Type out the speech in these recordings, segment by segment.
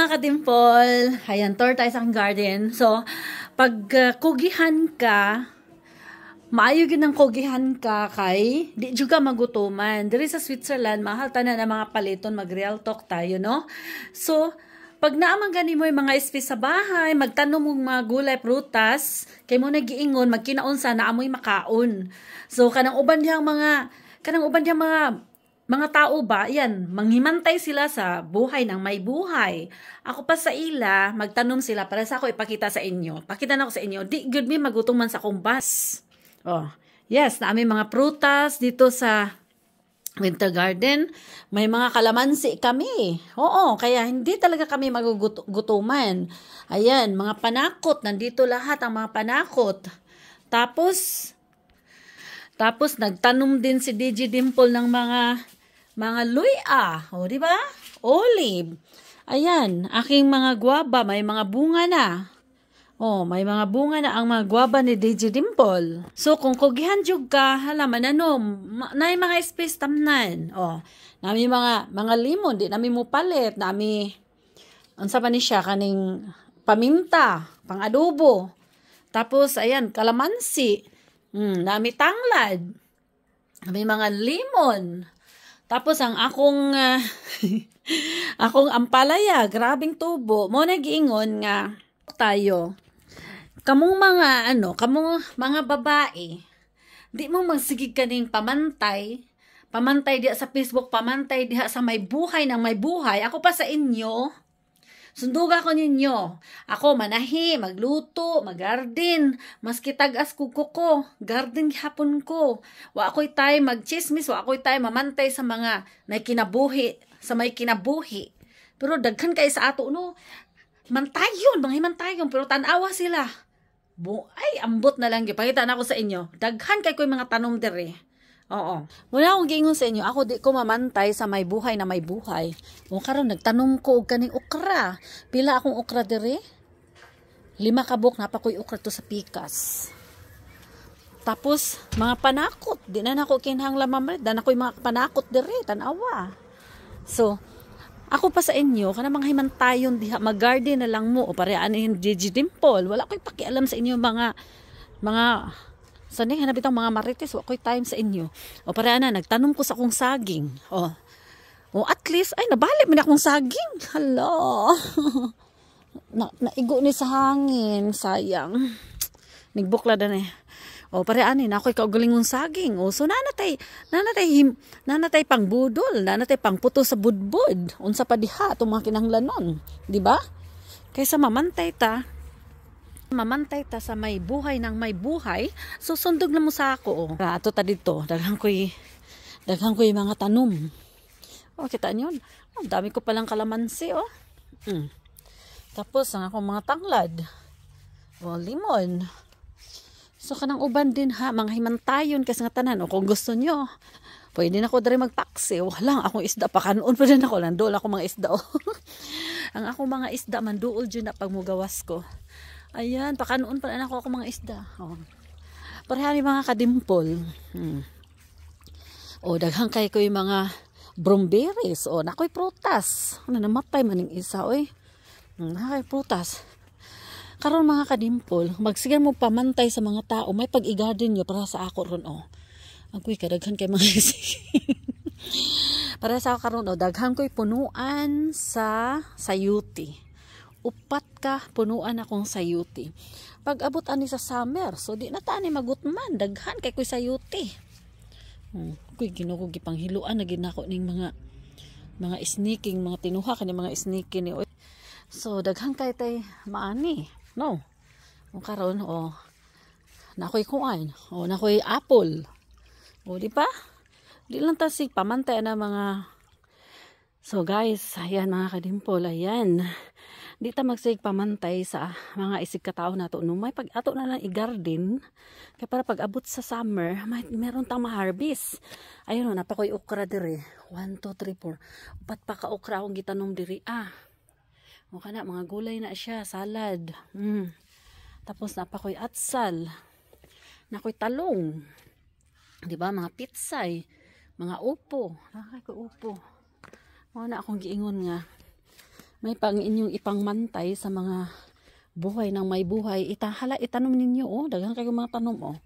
mga kadimpol, ayan, tortoise tayo garden. So, pag uh, kugihan ka, maayo ng kugihan ka kay di juga magutuman. Diri sa Switzerland, mahal tanan ang mga paliton, mag-real talk tayo, no? So, pag naamang gani mo yung mga espis sa bahay, magtanom mong mga gulay, prutas, kay mo nagiingon, magkinaunsa na amoy makaon. So, kanang uban diyang mga, kanang uban diyang mga mga tao ba, yan, manghimantay sila sa buhay ng may buhay. Ako pa sa ila, magtanom sila para sa ako ipakita sa inyo. Pakita na ako sa inyo, di good me magutong man sa kumbas. Oh, yes, naami mga prutas dito sa winter garden, may mga kalamansi kami. Oo, kaya hindi talaga kami magugutuman. Ayan, mga panakot, nandito lahat ang mga panakot. Tapos, tapos nagtanom din si DJ Dimple ng mga mga luya, o di ba? Olive. Ayan, aking mga guwaba, may mga bunga na. Oh, may mga bunga na ang mga guwaba ni DJ Dimple. So, kung kugihan jug ka, halaman ano, may mga space tamnan. Oh, nami mga, mga limon, di nami mo palit, nami, unsa pa ni siya, kaning paminta, pang adobo. Tapos, ayan, kalamansi, Hmm, nami tanglad, nami mga limon, tapos ang akong uh, akong ampalaya, grabing tubo. Mo na giingon nga tayo. Kamong mga ano, kamong mga babae, di mo magsigig kaning pamantay, pamantay diha sa Facebook, pamantay diha sa may buhay ng may buhay. Ako pa sa inyo, Sundog ako ninyo. Ako manahi, magluto, magarden. Mas kitagas ko ko Garden hapon ko. Wa ako'y tay magchismis, wa ako'y tay mamantay sa mga may kinabuhi, sa may kinabuhi. Pero daghan kay sa ato no. Mantayon, mga himantayon, pero tanawa sila. Bu ay ambot na lang gipakita na ko sa inyo. Daghan kay ko'y mga tanom dere. Oo. Muna akong giingon sa inyo, ako di ko mamantay sa may buhay na may buhay. O karon nagtanom ko og kaning okra. Pila akong okra dire? Lima kabok na pa ko'y okra to sa pikas. Tapos, mga panakot. Di na nako kinhang mamre. Dan ako'y mga panakot dire. Tanawa. So, ako pa sa inyo, kana mga himantayon diha, mag-garden na lang mo. O parehaanin, Gigi Dimple. Wala ko'y pakialam sa inyo mga mga So, ni, hanap itong mga marites, wakoy time sa inyo. O para ana nagtanong ko sa kong saging. O, o at least, ay, nabalik mo na akong saging. Hello. na, naigo ni sa hangin, sayang. Nigbukla na eh. O pare ani na ako'y kaugalingong saging. O so nanatay, nanatay him, nanatay pang budol, nanatay pang puto sa budbud. Unsa pa diha itong mga kinahanglanon, di ba? Kaysa mamantay ta, Mamantay ta sa may buhay ng may buhay, susundog so, na mo sa ako. Oh. Ah, ato ta dito, daghang ko'y, daghang ko'y mga tanum O, oh, kita nyo, oh, dami ko palang kalamansi, oh. Mm. Tapos, ang akong mga tanglad. O, oh, limon. So, kanang uban din ha, mga himantayon, kasi nga tanan, o oh, kung gusto nyo, pwede na ko dari magpaksi. Wala, akong isda pa kanoon pa din ako, nandool ako mga isda, oh. ang ako mga isda, manduol dyan na pagmugawas ko. Ayan, pakanoon pa na ako mga isda. Oh. Parehan Parehari mga kadimpol. Hmm. O, oh, daghang kay ko yung mga bromberis. O, oh, nakoy prutas. Ano, namatay maning isa, oy. Hmm, nakoy prutas. Karon mga kadimpol, magsigan mo pamantay sa mga tao. May pag-i-garden nyo para sa ako ron, o. Oh. Ang kadaghan kay mga isigin. para sa ako ron, o, oh, daghan ko'y punuan sa sayuti upat ka punuan akong sayuti pag abot ani sa summer so di na tani ani magutman daghan kay kuy sayuti hmm. kuy ginuko panghiluan na ginako ning mga mga sneaking mga tinuha kani mga sneaking ni eh. so daghan kay tay maani no kung karon o oh, nakoy kuan o oh, nakoy apple o oh, di pa di lang ta si pamantay na mga So guys, ayan mga kadimpol, ayan dita ta pamantay sa mga isig katao nato no may pag ato na lang i-garden kay para pag abot sa summer may meron tang ma-harvest ayun no napakoy okra dire 1 2 3 4 upat pa ka okra akong gitanom diri ah mo kana mga gulay na siya salad mm. tapos napakoy atsal nakoy talong di ba mga pitsay mga upo nakakay ko upo mo na akong giingon nga may pang inyong ipangmantay sa mga buhay ng may buhay. Itahala, itanom ninyo, oh. Daghan kayo mga tanom, oh.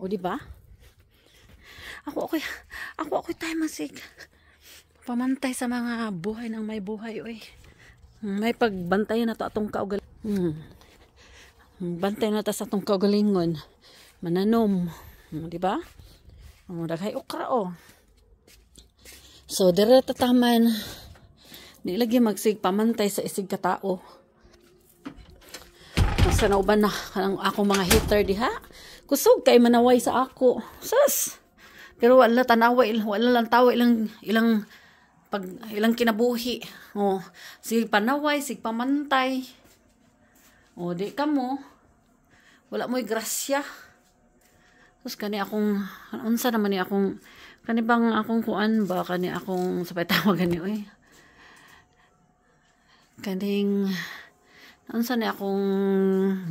O, oh, di ba? Ako, ako, ako, ako tayo masig. Pamantay sa mga buhay ng may buhay, oy. May pagbantay na to atong kaugal. Hmm. Bantay na ta sa atong kaugalingon. Mananom. Hmm, di ba? Oh, daghay okra, oh. So, dire tataman. Di lagi magsig pamantay sa isig katao. Nasa nauban na ang ako mga hater diha. Kusog kay manaway sa ako. Sus! Pero wala tanaway wala lang tawa ilang, ilang, pag, ilang kinabuhi. O, oh, sig panaway, sig pamantay. O, oh, di kamo Wala mo'y grasya. Sus, kani akong, unsa naman ni akong, kani bang akong kuan ba, kani akong, sabay tawagan ni, oy kaning unsa ni akong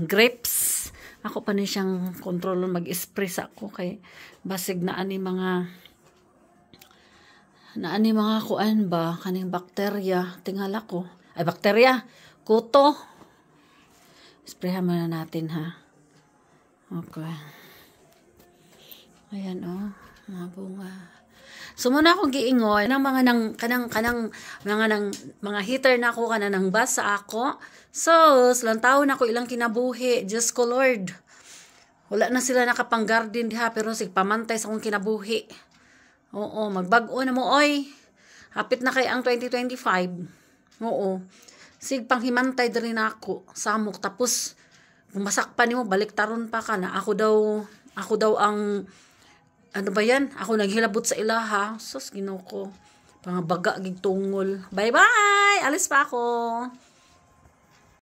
grapes ako pa ni siyang kontrolon mag-spray sa ako kay basig na ani mga na ani mga kuan ba kaning bakterya tingala ko ay bakterya kuto sprayhan muna natin ha okay ayan oh mga bunga sumo na akong giingon ng mga nang kanang kanang mga nang mga heater na ako kana nang bus sa ako. So, silang taon ako ilang kinabuhi, just ko Lord. Wala na sila nakapang garden diha pero sig pamantay sa akong kinabuhi. Oo, magbag-o na mo oy. Hapit na kay ang 2025. Oo. Sig panghimantay diri na ako samok tapos bumasak pa ni mo balik taron pa kana ako daw ako daw ang ano ba yan? Ako naghilabot sa ilaha. ha. Sus, ginoo ko. Pangabaga, gigtungol. Bye-bye! Alis pa ako!